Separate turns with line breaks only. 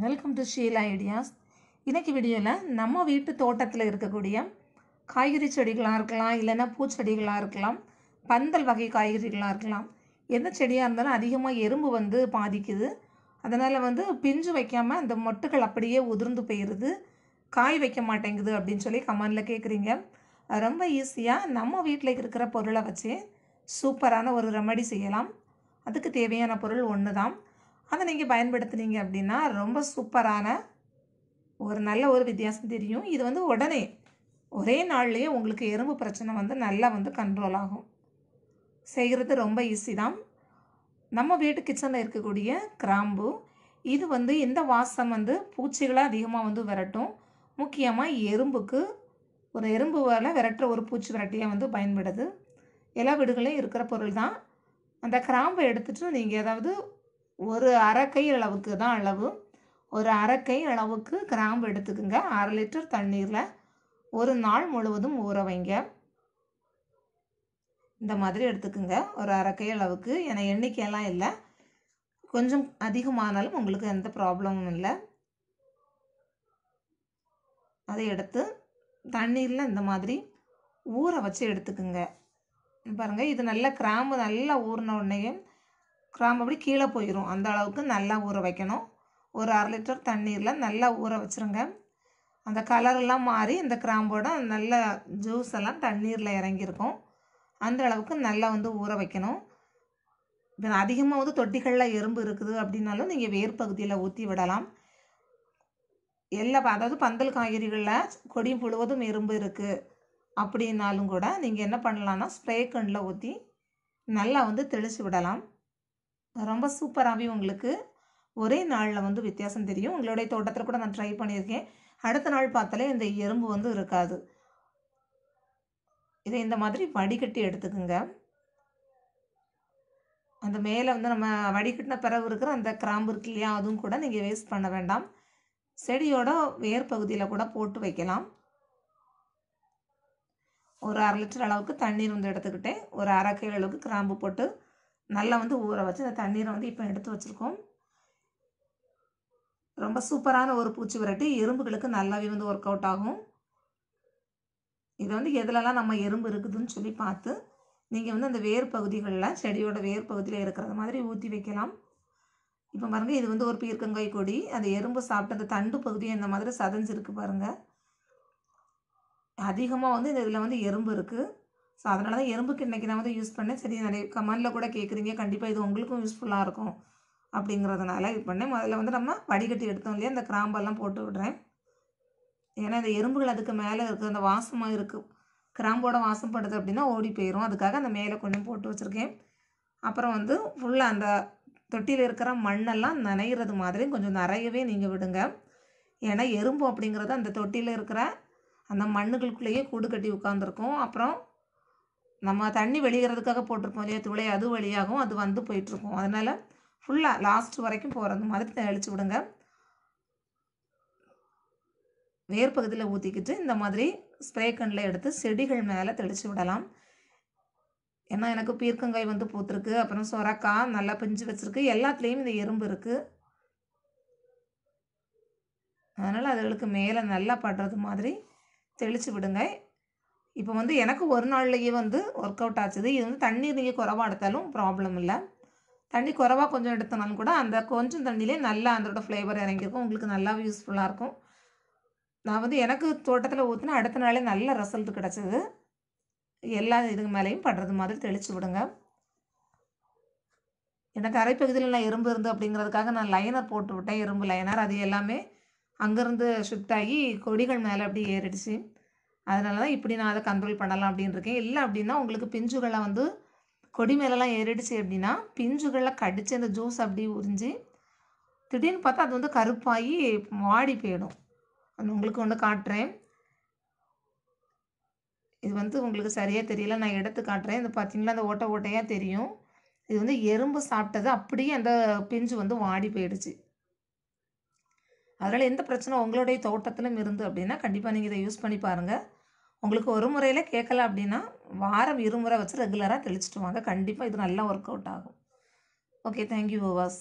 welcome to Sheila ideas இன்றைக்கி வீடியோவில் நம்ம வீட்டு தோட்டத்தில் இருக்கக்கூடிய காய்கறி செடிகளாக இருக்கலாம் இல்லைன்னா பூச்செடிகளாக இருக்கலாம் பந்தல் வகை காய்கறிகளாக இருக்கலாம் எந்த செடியாக இருந்தாலும் அதிகமாக எறும்பு வந்து பாதிக்குது அதனால் வந்து பிஞ்சு வைக்காமல் அந்த மொட்டுகள் அப்படியே உதிர்ந்து போயிடுது காய் வைக்க மாட்டேங்குது அப்படின்னு சொல்லி கமெண்டில் கேட்குறீங்க ரொம்ப ஈஸியாக நம்ம வீட்டில் இருக்கிற பொருளை வச்சு சூப்பரான ஒரு ரெமடி செய்யலாம் அதுக்கு தேவையான பொருள் ஒன்று தான் அதை நீங்கள் பயன்படுத்துனீங்க அப்படின்னா ரொம்ப சூப்பரான ஒரு நல்ல ஒரு வித்தியாசம் தெரியும் இது வந்து உடனே ஒரே நாள்லேயே உங்களுக்கு எறும்பு பிரச்சனை வந்து நல்லா வந்து கண்ட்ரோல் ஆகும் செய்கிறது ரொம்ப ஈஸி தான் நம்ம வீட்டு கிச்சனில் இருக்கக்கூடிய கிராம்பு இது வந்து இந்த வாசம் வந்து பூச்சிகளாக அதிகமாக வந்து விரட்டும் முக்கியமாக எறும்புக்கு ஒரு எறும்பு வேலை விரட்டுற ஒரு பூச்சி விரட்டியாக வந்து பயன்படுது எல்லா வீடுகளையும் இருக்கிற பொருள் தான் அந்த கிராம்பை எடுத்துகிட்டு நீங்கள் ஏதாவது ஒரு அரைக்கை அளவுக்கு தான் அளவு ஒரு அரைக்கை அளவுக்கு கிராம்பு எடுத்துக்கோங்க அரை லிட்டர் தண்ணீரில் ஒரு நாள் முழுவதும் ஊற வைங்க இந்த மாதிரி எடுத்துக்கோங்க ஒரு அரைக்கை அளவுக்கு ஏன்னா எண்ணிக்கையெல்லாம் இல்லை கொஞ்சம் அதிகமானாலும் உங்களுக்கு எந்த ப்ராப்ளமும் இல்லை அதை எடுத்து தண்ணீரில் இந்த மாதிரி ஊற வச்சு எடுத்துக்குங்க பாருங்கள் இது நல்லா கிராம்பு நல்லா ஊறின உடனே கிராம்பு அப்படி கீழே போயிடும் அந்த அளவுக்கு நல்லா ஊற வைக்கணும் ஒரு அரை லிட்டர் தண்ணீரில் நல்லா ஊற வச்சுருங்க அந்த கலரெல்லாம் மாறி இந்த கிராம்போட நல்ல ஜூஸ் எல்லாம் தண்ணீரில் இறங்கியிருக்கும் அந்த அளவுக்கு நல்லா வந்து ஊற வைக்கணும் இப்போ அதிகமாக வந்து தொட்டிகளில் எறும்பு இருக்குது அப்படின்னாலும் நீங்கள் வேர் பகுதியில் ஊற்றி விடலாம் எல்லா அதாவது பந்தல் காய்கறிகளில் கொடி முழுவதும் எறும்பு இருக்குது அப்படின்னாலும் கூட நீங்கள் என்ன பண்ணலான்னா ஸ்ப்ரே கண்ணில் ஊற்றி நல்லா வந்து தெளித்து விடலாம் ரொம்ப சூப்பராகவே உங்களுக்கு ஒரே நாளில் வந்து வித்தியாசம் தெரியும் உங்களுடைய தோட்டத்தில் கூட நான் ட்ரை பண்ணியிருக்கேன் அடுத்த நாள் பார்த்தாலே இந்த எறும்பு வந்து இருக்காது இதை இந்த மாதிரி வடிகட்டி எடுத்துக்குங்க அந்த மேலே வந்து நம்ம வடிகட்டின பிறகு இருக்கிற அந்த கிராம்பு இருக்கு இல்லையா அதுவும் கூட நீங்கள் வேஸ்ட் பண்ண வேண்டாம் செடியோட வேர் பகுதியில் கூட போட்டு வைக்கலாம் ஒரு அரை லிட்டர் அளவுக்கு தண்ணீர் வந்து எடுத்துக்கிட்டேன் ஒரு அரை கிலோ அளவுக்கு கிராம்பு போட்டு நல்லா வந்து ஊற வச்சு அந்த தண்ணீரை வந்து இப்போ எடுத்து வச்சுருக்கோம் ரொம்ப சூப்பரான ஒரு பூச்சி விரட்டி எறும்புகளுக்கு நல்லாவே வந்து ஒர்க் அவுட் ஆகும் இது வந்து எதுலலாம் நம்ம எறும்பு இருக்குதுன்னு சொல்லி பார்த்து நீங்கள் வந்து அந்த வேர் பகுதிகளில் செடியோட வேர் பகுதியில் இருக்கிறது மாதிரி ஊற்றி வைக்கலாம் இப்போ பாருங்கள் இது வந்து ஒரு பீர்க்கங்காய் கொடி அந்த எறும்பு சாப்பிட்ட அந்த தண்டு பகுதியை இந்த மாதிரி சதஞ்சிருக்கு பாருங்கள் அதிகமாக வந்து இந்த இதில் வந்து எறும்பு இருக்குது ஸோ அதனால தான் எறும்புக்கு இன்றைக்கி நான் வந்து யூஸ் பண்ணேன் சரி நிறைய கமெண்டில் கூட கேட்குறீங்க கண்டிப்பாக இது உங்களுக்கும் யூஸ்ஃபுல்லாக இருக்கும் அப்படிங்கிறதுனால இது பண்ணேன் முதல்ல வந்து நம்ம வடிகட்டி எடுத்தோம் இல்லையா இந்த கிராம்பெல்லாம் போட்டு விடுறேன் ஏன்னா இந்த எறும்புகள் அதுக்கு மேலே இருக்குது அந்த வாசமாக இருக்குது கிராம்போட வாசம் படுது அப்படின்னா ஓடி போயிடும் அதுக்காக அந்த மேலே கொண்டு போட்டு வச்சுருக்கேன் அப்புறம் வந்து ஃபுல்லாக அந்த தொட்டியில் இருக்கிற மண்ணெல்லாம் நனைகிறது மாதிரி கொஞ்சம் நிறையவே நீங்கள் விடுங்க ஏன்னா எறும்பு அப்படிங்கிறது அந்த தொட்டியில் இருக்கிற அந்த மண்ணுகளுக்குள்ளேயே கூடு கட்டி உட்காந்துருக்கும் அப்புறம் நம்ம தண்ணி வெளியேறதுக்காக போட்டிருப்போம் இல்லையா துளை அது வழியாகவும் அது வந்து போயிட்டுருக்கும் அதனால் ஃபுல்லாக லாஸ்ட் வரைக்கும் போகிறது மாதிரி தெளித்து விடுங்க வேர் பகுதியில் ஊற்றிக்கிட்டு இந்த மாதிரி ஸ்ப்ரே கண்ணில் எடுத்து செடிகள் மேலே தெளித்து விடலாம் ஏன்னா எனக்கு பீர்க்கங்காய் வந்து பூத்துருக்கு அப்புறம் சொரக்காய் நல்லா பிஞ்சு வச்சுருக்கு எல்லாத்துலேயும் இந்த எறும்பு இருக்குது அதனால் அதுகளுக்கு மேலே நல்லா படுறது மாதிரி தெளித்து விடுங்க இப்போ வந்து எனக்கு ஒரு நாள்லேயே வந்து ஒர்க் அவுட் ஆச்சுது இது வந்து தண்ணி நீங்கள் குறவாக எடுத்தாலும் ப்ராப்ளம் இல்லை தண்ணி குறவாக கொஞ்சம் எடுத்தனாலும் கூட அந்த கொஞ்சம் தண்ணியிலே நல்லா அதோடய ஃப்ளேவர் இறங்கியிருக்கும் உங்களுக்கு நல்லாவே யூஸ்ஃபுல்லாக இருக்கும் நான் வந்து எனக்கு தோட்டத்தில் ஊற்றினா அடுத்த நாளே நல்ல ரிசல்ட் கிடச்சிது எல்லா இதுக்கு மேலேயும் படுறது மாதிரி தெளித்து விடுங்க எனக்கு அரைப்பகுதியில் நான் இரும்பு இருந்து அப்படிங்கிறதுக்காக நான் லைனர் போட்டு விட்டேன் இரும்பு லைனர் அது எல்லாமே அங்கேருந்து ஷிஃப்ட் ஆகி கொடிகள் மேலே அப்படியே ஏறிடுச்சு அதனால தான் இப்படி நான் அதை கண்ட்ரோல் பண்ணலாம் அப்படின்னு இருக்கேன் இல்லை அப்படின்னா உங்களுக்கு பிஞ்சுகளை வந்து கொடி மேலெலாம் ஏறிடுச்சு அப்படின்னா பிஞ்சுகளை கடித்து அந்த ஜூஸ் அப்படி உறிஞ்சி திடீர்னு பார்த்தா அது வந்து கருப்பாகி வாடி போயிடும் உங்களுக்கு ஒன்று காட்டுறேன் இது வந்து உங்களுக்கு சரியாக தெரியல நான் எடுத்து காட்டுறேன் இது பார்த்தீங்களா அந்த ஓட்டை ஓட்டையாக தெரியும் இது வந்து எறும்பு சாப்பிட்டது அப்படியே அந்த பிஞ்சு வந்து வாடி போயிடுச்சு அதனால் எந்த பிரச்சனை உங்களுடைய தோட்டத்திலும் இருந்து அப்படின்னா கண்டிப்பாக நீங்கள் இதை யூஸ் பண்ணி பாருங்கள் உங்களுக்கு ஒரு முறையில் கேட்கல அப்படின்னா வாரம் இருமுறை வச்சு ரெகுலராக தெளிச்சுட்டு வாங்க கண்டிப்பாக இது நல்லா ஒர்க் அவுட் ஆகும் ஓகே தேங்க்யூ ஓவாஸ்